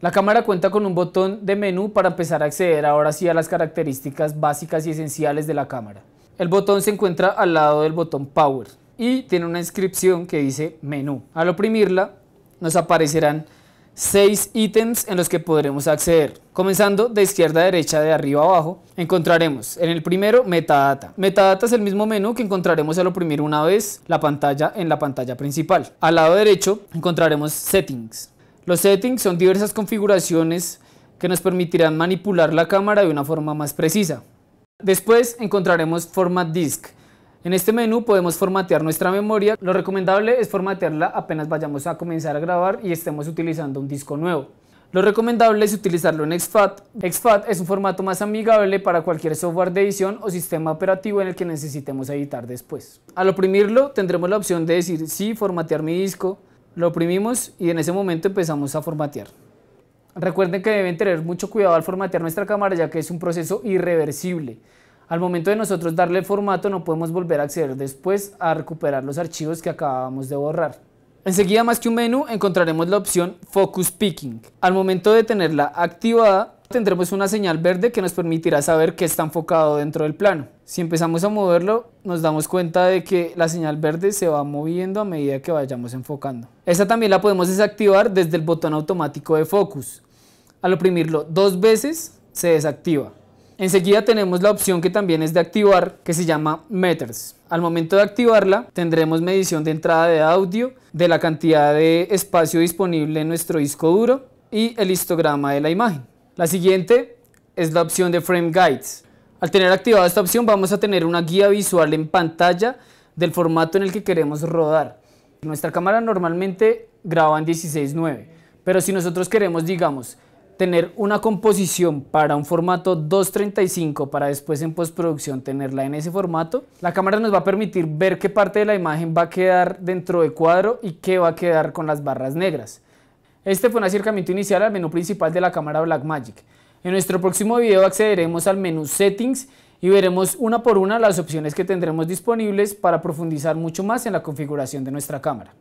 La cámara cuenta con un botón de menú para empezar a acceder ahora sí a las características básicas y esenciales de la cámara. El botón se encuentra al lado del botón Power y tiene una inscripción que dice menú. Al oprimirla nos aparecerán seis ítems en los que podremos acceder. Comenzando de izquierda a derecha, de arriba a abajo, encontraremos en el primero metadata. Metadata es el mismo menú que encontraremos al oprimir una vez la pantalla en la pantalla principal. Al lado derecho encontraremos settings. Los settings son diversas configuraciones que nos permitirán manipular la cámara de una forma más precisa. Después encontraremos Format Disk. En este menú podemos formatear nuestra memoria. Lo recomendable es formatearla apenas vayamos a comenzar a grabar y estemos utilizando un disco nuevo. Lo recomendable es utilizarlo en XFAT. XFAT es un formato más amigable para cualquier software de edición o sistema operativo en el que necesitemos editar después. Al oprimirlo tendremos la opción de decir sí, formatear mi disco, lo oprimimos y en ese momento empezamos a formatear. Recuerden que deben tener mucho cuidado al formatear nuestra cámara ya que es un proceso irreversible. Al momento de nosotros darle formato no podemos volver a acceder después a recuperar los archivos que acabamos de borrar. Enseguida más que un menú encontraremos la opción Focus Picking. Al momento de tenerla activada tendremos una señal verde que nos permitirá saber que está enfocado dentro del plano. Si empezamos a moverlo, nos damos cuenta de que la señal verde se va moviendo a medida que vayamos enfocando. Esta también la podemos desactivar desde el botón automático de focus. Al oprimirlo dos veces, se desactiva. Enseguida tenemos la opción que también es de activar, que se llama Meters. Al momento de activarla, tendremos medición de entrada de audio, de la cantidad de espacio disponible en nuestro disco duro y el histograma de la imagen. La siguiente es la opción de Frame Guides. Al tener activada esta opción vamos a tener una guía visual en pantalla del formato en el que queremos rodar. Nuestra cámara normalmente graba en 16.9, pero si nosotros queremos, digamos, tener una composición para un formato 235 para después en postproducción tenerla en ese formato, la cámara nos va a permitir ver qué parte de la imagen va a quedar dentro de cuadro y qué va a quedar con las barras negras. Este fue un acercamiento inicial al menú principal de la cámara Blackmagic. En nuestro próximo video accederemos al menú Settings y veremos una por una las opciones que tendremos disponibles para profundizar mucho más en la configuración de nuestra cámara.